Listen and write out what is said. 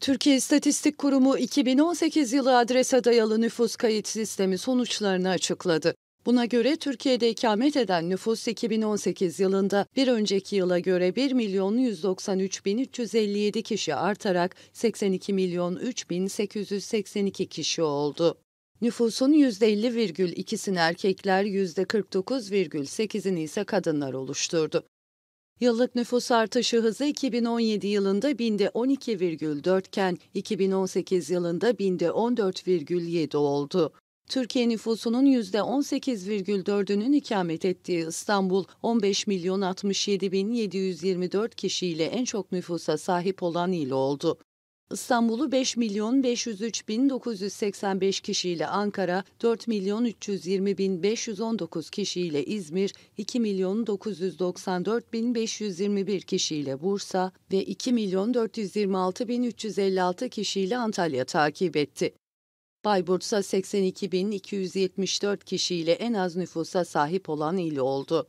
Türkiye İstatistik Kurumu 2018 yılı adrese dayalı nüfus kayıt sistemi sonuçlarını açıkladı. Buna göre Türkiye'de ikamet eden nüfus 2018 yılında bir önceki yıla göre 1 milyon 193 bin 357 kişi artarak 82 milyon 3 bin 882 kişi oldu. Nüfusun %50,2'sini erkekler, %49,8'ini ise kadınlar oluşturdu. Yıllık nüfus artışı hızı 2017 yılında binde 12,4 iken 2018 yılında binde 14,7 oldu. Türkiye nüfusunun %18,4'ünün ikamet ettiği İstanbul, 15 milyon 67 bin 724 kişiyle en çok nüfusa sahip olan il oldu. İstanbul'u 5 milyon 503 bin 985 kişiyle Ankara, 4 milyon 320 bin 519 kişiyle İzmir, 2 milyon 994 bin 521 kişiyle Bursa ve 2 milyon 426 bin 356 kişiyle Antalya takip etti. Bayburt'sa 82.274 kişiyle en az nüfusa sahip olan il oldu.